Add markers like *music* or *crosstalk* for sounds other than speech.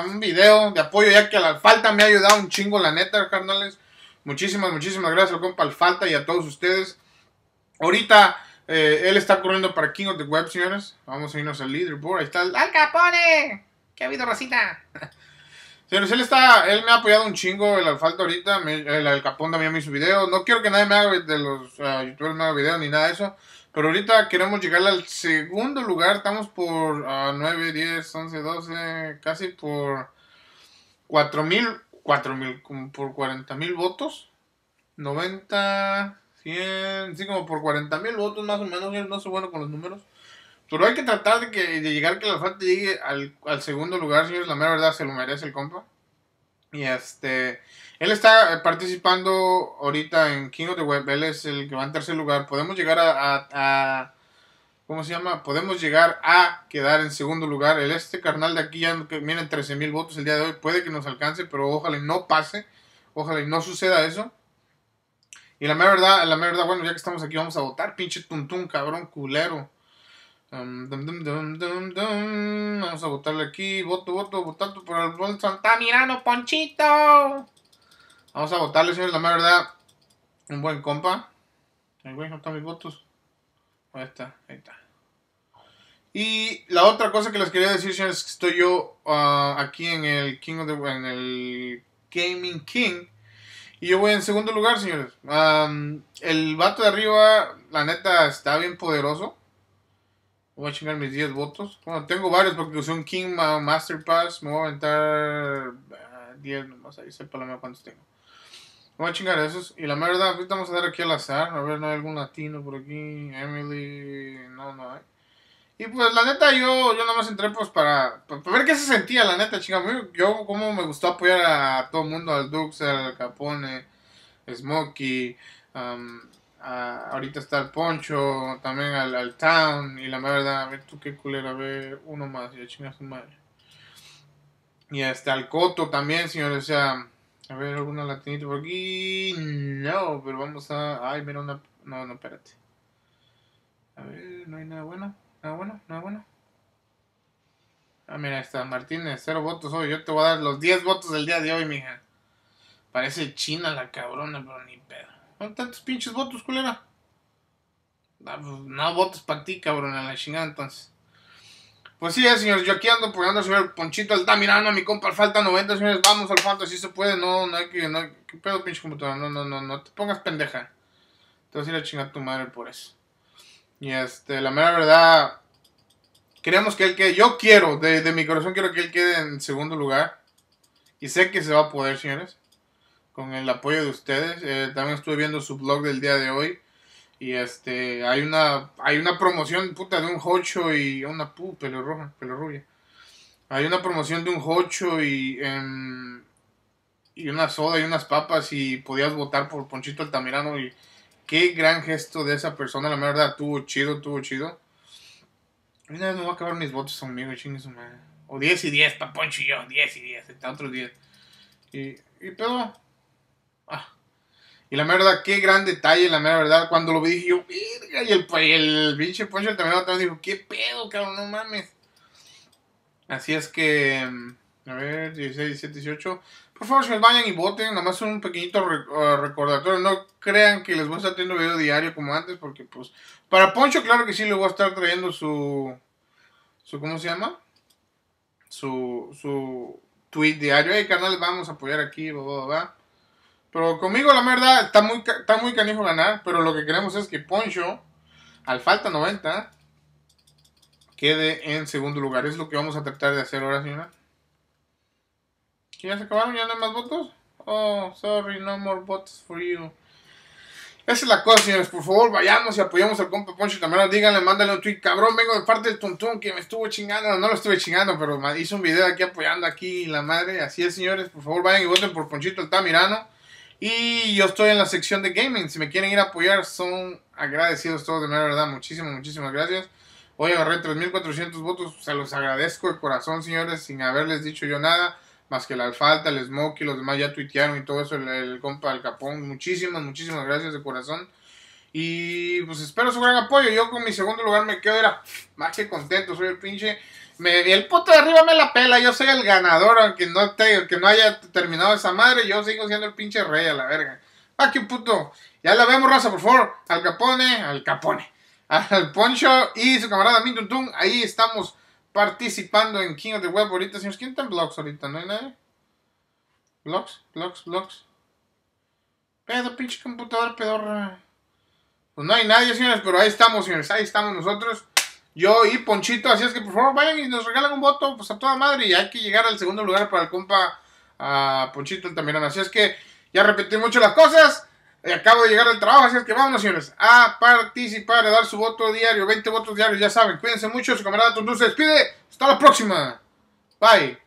un video de apoyo, ya que la Falta me ha ayudado un chingo, la neta, carnales. Muchísimas, muchísimas gracias al compa Alfalta y a todos ustedes. Ahorita eh, él está corriendo para King of the Web, señores. Vamos a irnos al leaderboard. Ahí está el Al Capone. ¿Qué ha habido, Rosita? *laughs* señores, él está, él me ha apoyado un chingo, el Alfalta ahorita, el Al también me hizo video. No quiero que nadie me haga de los eh, youtubers ni nada de eso. Pero ahorita queremos llegar al segundo lugar. Estamos por 9, 10, 11, 12, casi por 4 mil, 4 mil, como por 40 mil votos. 90, 100, sí, como por 40 mil votos más o menos. no soy bueno con los números. Pero hay que tratar de, que, de llegar que la falta llegue al, al segundo lugar, si es La mera verdad se lo merece el compa. Y este, él está participando ahorita en King of the Web, él es el que va en tercer lugar. Podemos llegar a, ¿cómo se llama? Podemos llegar a quedar en segundo lugar. El este carnal de aquí ya miren 13 mil votos el día de hoy. Puede que nos alcance, pero ojalá no pase. Ojalá y no suceda eso. Y la mera verdad, la mera verdad, bueno, ya que estamos aquí, vamos a votar, pinche tuntún, cabrón, culero. Em, Vamos a votarle aquí. Voto, voto, votando por el buen Santamirano, Ponchito. Vamos a votarle, señores, la mera verdad. Un buen compa. Ahí güey, a mis votos. Ahí está, ahí está. Y la otra cosa que les quería decir, señores, es que estoy yo ah, aquí en el King of the, en el Gaming King. Y yo voy en segundo lugar, señores. el vato de arriba, la neta, está bien poderoso. Voy a chingar mis 10 votos. Bueno, tengo varios porque son un King Master Pass. Me voy a aventar 10 ah, nomás. Ahí sepa la mía cuántos tengo. voy a chingar esos. Y la verdad, ahorita vamos a dar aquí al azar. A ver, no hay algún latino por aquí. Emily. No, no hay. Y pues la neta, yo, yo nada más entré pues para, pues, para, ver qué se sentía, la neta, chinga. Yo como me gustó apoyar a, todo el mundo, al Duxer, al Capone, Smokey, um, ahorita está el Poncho, también al, Town, y la verdad, a ver tú qué culera, a ver uno más, y la su madre. Y hasta el Coto también, señores, o sea, a ver alguna latinita por aquí, no, pero vamos a, ay, mira una, no, no, espérate. A ver, no hay nada bueno, nada bueno, nada bueno. Ah, mira, está Martínez, cero votos hoy. Yo te voy a dar los 10 votos del día de hoy, mija. Parece china la cabrona, pero ni pedo tantos pinches votos, culera? Ah, pues, no, votos para ti, cabrón, a la chingada entonces. Pues sí, eh, señores, yo aquí ando poniendo al el Ponchito mirando a mi compa, falta 90, señores, vamos al falta, si se puede, no, no hay que, no, qué pedo pinche computadora, no, no, no, no te pongas pendeja. Te vas a ir a chingar tu madre por eso. Y este, la mera verdad, queremos que él quede, yo quiero, de, de mi corazón quiero que él quede en segundo lugar. Y sé que se va a poder, señores con el apoyo de ustedes. Eh, también estuve viendo su blog del día de hoy. Y este, hay una, hay una promoción, puta, de un hocho y una, pu, pelo roja, pelo rubia. Hay una promoción de un hocho y, em, y una soda y unas papas y podías votar por Ponchito Altamirano y qué gran gesto de esa persona, la verdad, tuvo chido, tuvo chido. Una vez me voy a acabar mis votos conmigo, O 10 y 10 para Poncho y yo, 10 y 10, Hasta otro 10. Y, y pedo, Ah. Y la mera verdad, qué gran detalle, la mera verdad, cuando lo vi dije yo, y el, pinche Poncho también otra atrás dijo, qué pedo, cabrón, no mames. Así es que, mm, a ver, 16, 17, 18. Por favor, se vayan y voten, nomás un pequeñito uh, recordatorio. No crean que les voy a estar teniendo video diario como antes, porque pues, para Poncho, claro que sí, le voy a estar trayendo su, su ¿cómo se llama? Su, su tweet diario. Hey, canal, vamos a apoyar aquí, bla, pero conmigo, la verdad, está muy, está muy canijo ganar. Pero lo que queremos es que Poncho, al falta 90, quede en segundo lugar. Es lo que vamos a tratar de hacer ahora, señora. ¿Ya se acabaron? ¿Ya no hay más votos? Oh, sorry, no more votes for you. Esa es la cosa, señores. Por favor, vayamos y apoyemos al compa Poncho también Díganle, mándale un tweet. Cabrón, vengo de parte del tontón que me estuvo chingando. No lo estuve chingando, pero hice un video aquí apoyando aquí la madre. Así es, señores. Por favor, vayan y voten por Ponchito tamirano y yo estoy en la sección de gaming. Si me quieren ir a apoyar, son agradecidos todos de verdad. Muchísimas, muchísimas gracias. Hoy agarré 3.400 votos. Se los agradezco de corazón, señores, sin haberles dicho yo nada. Más que la falta el y los demás ya tuitearon y todo eso. El, el compa, del capón. Muchísimas, muchísimas gracias de corazón. Y pues espero su gran apoyo. Yo con mi segundo lugar me quedo era más que contento. Soy el pinche. Me, el puto de arriba me la pela. Yo soy el ganador. Aunque no, que no haya terminado esa madre, yo sigo siendo el pinche rey a la verga. Ah, qué puto. Ya la vemos, raza, por favor. Al Capone, al Capone. Al Poncho y su camarada Mintuntun. Ahí estamos participando en King of the Web ahorita. Señores, ¿quién está en blogs ahorita? ¿No hay nadie? ¿Blogs? ¿Blogs? ¿Blogs? Pedo, pinche computador, pedorra. Pues no hay nadie, señores, pero ahí estamos, señores. Ahí estamos nosotros. Yo y Ponchito. Así es que por favor vayan y nos regalan un voto. Pues a toda madre. Y hay que llegar al segundo lugar para el compa a Ponchito también Así es que ya repetí mucho las cosas. Eh, acabo de llegar al trabajo, así es que vámonos, señores, a participar, a dar su voto diario, 20 votos diarios, ya saben. Cuídense mucho, su camarada Tondú se despide. Hasta la próxima. Bye.